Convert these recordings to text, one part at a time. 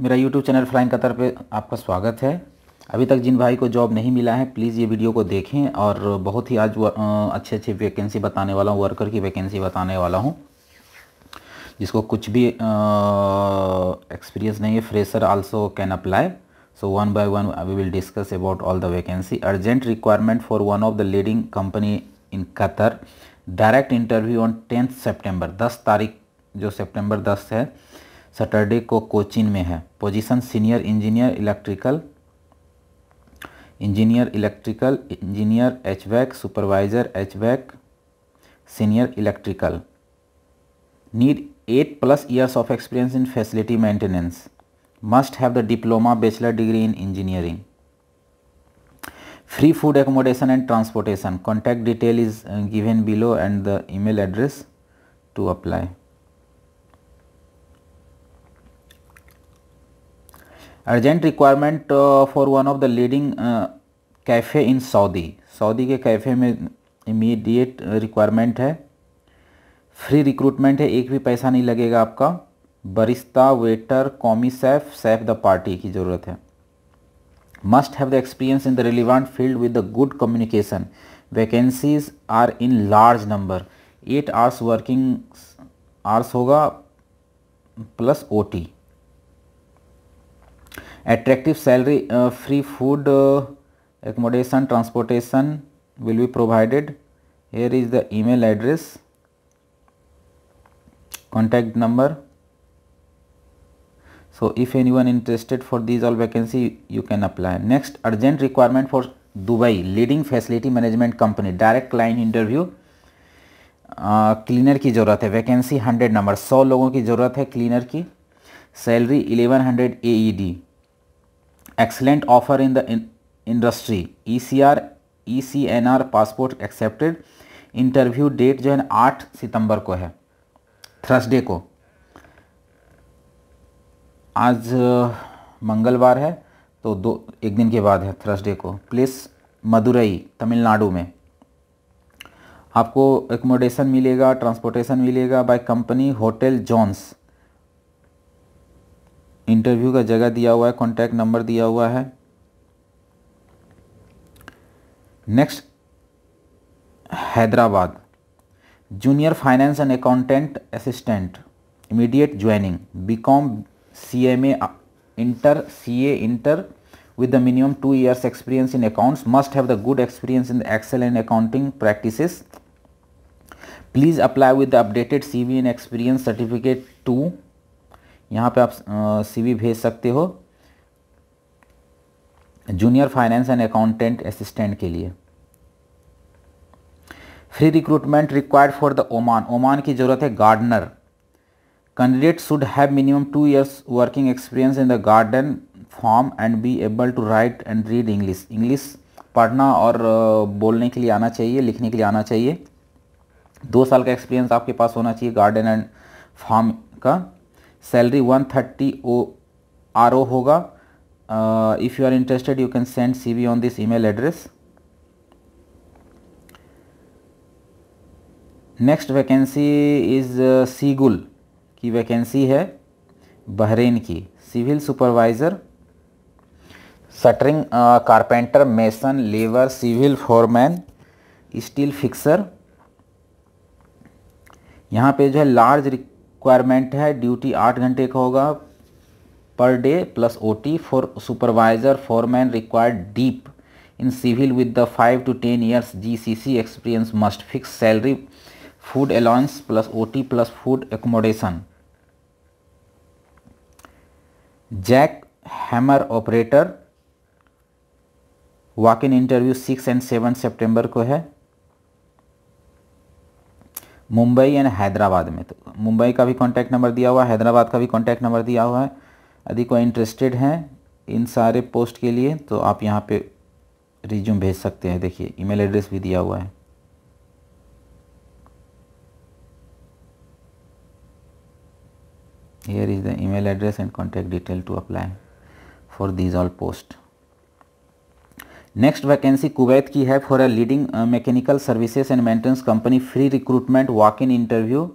मेरा YouTube channel flying Qatar पे आपका स्वागत है अभी तक जिन भाई को जॉब नहीं मिला है प्लीज़ ये वीडियो को देखें और बहुत ही आज अच्छी अच्छी वैकेंसी बताने वाला हूँ वर्कर की वैकेंसी बताने वाला हूँ जिसको कुछ भी एक्सपीरियंस नहीं है fresher also can apply so one by one we will discuss about all the vacancy urgent requirement for one of the leading company in Qatar direct interview on tenth September दस तारीख जो September दस है Saturday को कोचिन में है position senior engineer electrical engineer electrical engineer HVAC supervisor HVAC senior electrical need eight plus years of experience in facility maintenance must have the diploma bachelor degree in engineering free food accommodation and transportation contact detail is uh, given below and the email address to apply urgent requirement for one of the leading cafe in Saudi Saudi के cafe में immediate requirement है free recruitment है एक भी पैसा नहीं लगेगा आपका barista waiter commis chef chef de partie की ज़रूरत है must have the experience in the relevant field with the good communication vacancies are in large number eight hours working hours होगा plus O T attractive salary free food accommodation transportation will be provided here is the email address contact number so if any one interested for these all vacancy you can apply next urgent requirement for Dubai leading facility management company direct client interview cleaner की जरूरत है vacancy hundred number सौ लोगों की जरूरत है cleaner की salary eleven hundred A E D excellent offer in the in industry ECR ECNR passport accepted interview date जो है आठ सितंबर को है थर्सडे को आज मंगलवार है तो दो एक दिन के बाद है थर्सडे को प्लेस मदुरई तमिलनाडु में आपको एकोमोडेशन मिलेगा ट्रांसपोर्टेशन मिलेगा बाय कंपनी होटल जॉन्स इंटरव्यू का जगह दिया हुआ है कॉन्टैक्ट नंबर दिया हुआ है next Hyderabad junior finance and accountant assistant immediate joining B com C M A inter C A inter with the minimum two years experience in accounts must have the good experience in the excel and accounting practice please apply with the updated C V and experience certificate to यहाँ पे आप CV भेज सकते हो junior finance and accountant assistant के लिए free recruitment required for the Oman Oman की ज़रूरत है gardener candidate should have minimum two years working experience in the garden farm and be able to write and read English English पढ़ना और बोलने के लिए आना चाहिए लिखने के लिए आना चाहिए दो साल का एक्सपीरियंस आपके पास होना चाहिए गार्डन एंड फार्म का सैलरी 130 ओ आर ओ होगा if you are interested you can send C V on this email address next vacancy is Seagull की वैकेंसी है बहरीन की civil supervisor shuttering carpenter mason labour civil foreman steel fixer यहाँ पे जो है large requirement है duty आठ घंटे का होगा per day plus OT for supervisor foreman required dip in civil with the five to ten years GCC experience must fix salary food allowance plus OT plus food accommodation jack hammer operator walk in interview six and seven September को है Mumbai and Hyderabad में तो मुंबई का भी contact number दिया हुआ है हैदराबाद का भी कॉन्टैक्ट नंबर दिया हुआ है यदि कोई इंटरेस्टेड है इन सारे पोस्ट के लिए तो आप यहाँ पे रिज्यूम भेज सकते हैं देखिए ईमेल एड्रेस भी दिया हुआ है here is the email address and contact detail to apply for these all post next vacancy Kuwait की है for a leading mechanical services and maintenance company free recruitment walk in interview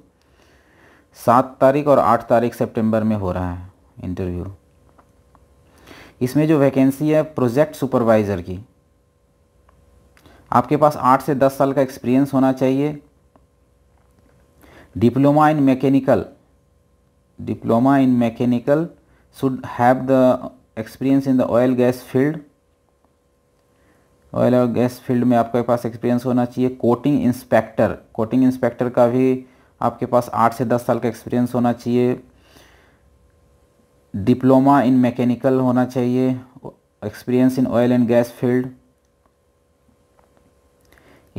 सात तारीख और आठ तारीख सितंबर में हो रहा है इंटरव्यू इसमें जो वैकेंसी है प्रोजेक्ट सुपरवाइज़र की आपके पास आठ से दस साल का एक्सपीरियंस होना चाहिए diploma in mechanical diploma in mechanical should have the experience in the oil gas field oil और गैस फील्ड में आपके पास एक्सपीरियंस होना चाहिए कोटिंग इंस्पेक्टर कोटिंग इंस्पेक्टर का भी आपके पास आठ से दस साल का एक्सपीरियंस होना चाहिए डिप्लोमा इन मैकेनिकल होना चाहिए experience in oil and gas field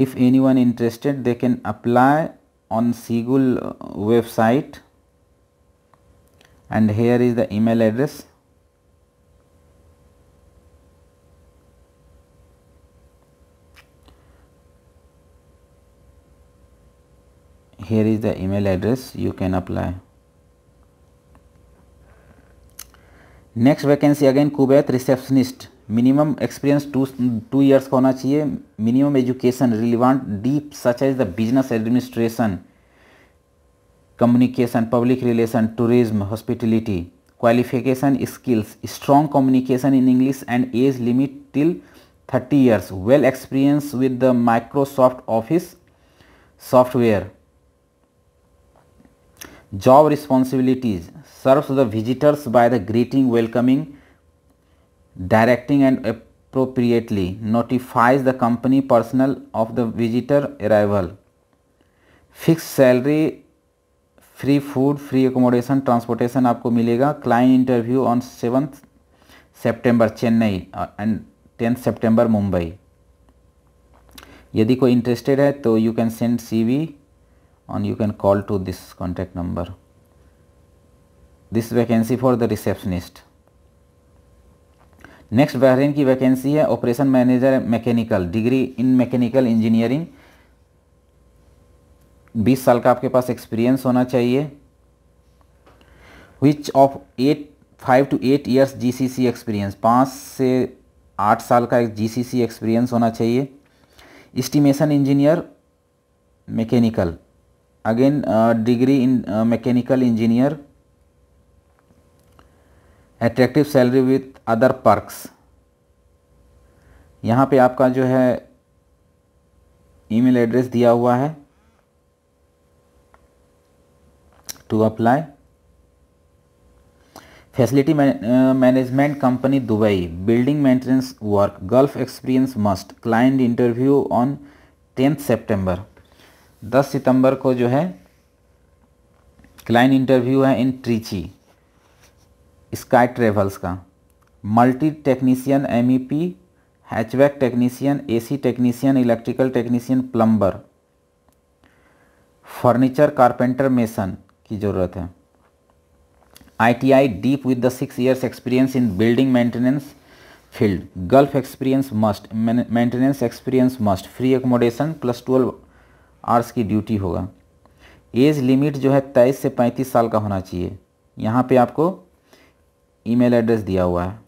if any one interested they can apply on Seagull website and here is the email address here is the email address you can apply next vacancy again Kuwait receptionist minimum experience two two years का होना चाहिए minimum education relevant dip such as the business administration communication public relation tourism hospitality qualification skills strong communication in English and age limit till thirty years well experience with the Microsoft office software job responsibilities serves the visitors by the greeting welcoming directing and appropriately notifies the company personnel of the visitor arrival fixed salary free food free accommodation transportation aapko milega client interview on 7th september chennai and 10th september mumbai यदि कोई interested है तो you can send CV on you can call to this contact number. This vacancy for the receptionist. Next Bahrain की vacancy है operation manager mechanical degree in mechanical engineering 20 साल का आपके पास एक्सपीरियंस होना चाहिए which of eight five to eight years GCC experience पाँच से आठ साल का एक जीसीसी एक्सपीरियंस होना चाहिए estimation engineer mechanical again uh, degree in uh, mechanical engineer attractive salary with other perks यहाँ पे आपका जो है ईमेल एड्रेस दिया हुआ है to apply facility management company Dubai building maintenance work Gulf experience must client interview on tenth September 10 सितंबर को जो है क्लाइंट इंटरव्यू है इन ट्रीची स्काई ट्रेवल्स का multi technician M E P हैचबैक technician AC technician electrical technician plumber furniture carpenter mason की ज़रूरत है ITI dip with the six years experience in building maintenance field Gulf experience must maintenance experience must free accommodation plus twelve hours की duty होगा age limit जो है तेईस से पैंतीस साल का होना चाहिए यहाँ पे आपको ईमेल एड्रेस दिया हुआ है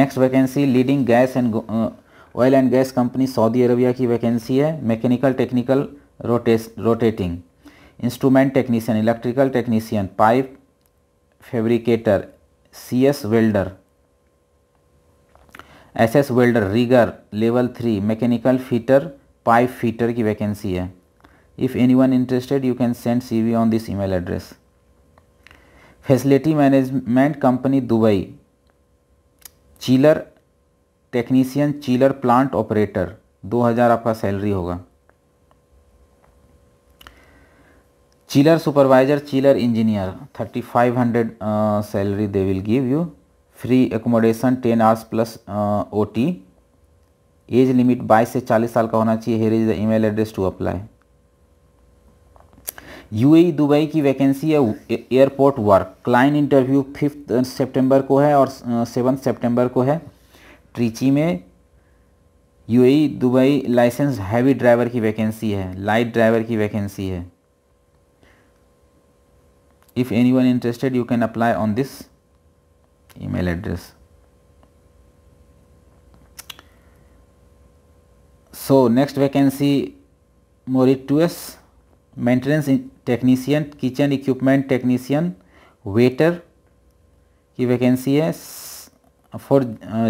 next vacancy leading gas and oil and gas company Saudi Arabia की वैकेंसी है mechanical technical rotating instrument technician electrical technician pipe fabricator C S welder S S welder rigger level three mechanical fitter pipe fitter की vacancy है if any one interested you can send C V on this email address facility management company Dubai chiller technician chiller plant operator 2000 आपका salary होगा chiller supervisor chiller engineer 3500 salary they will give you free accommodation 10 hours plus OT age limit 22 से 40 साल का होना चाहिए here is the email address to apply UAE Dubai की vacancy है airport work client interview fifth September को है और सेवन सेप्टेम्बर को है ट्रीची में UAE e Dubai licence heavy driver की वैकेंसी है लाइट ड्राइवर की वैकेंसी है if any one interested you can apply on this email address so next vacancy Mauritius maintenance technician kitchen equipment technician waiter की vacancy है for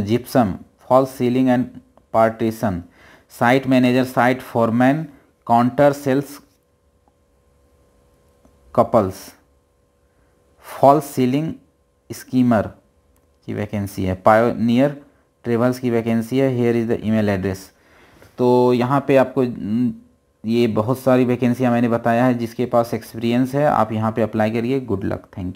gypsum fall ceiling and partition site manager site foreman counter sales couples fall ceiling skimmer की vacancy है pioneer travels की vacancy है here is the email address तो यहाँ पे आपको हम्म, ये बहुत सारी वैकेंसियाँ मैंने बताया है जिसके पास एक्सपीरियंस है आप यहाँ पे अप्लाई करिए गुड लक थैंक यू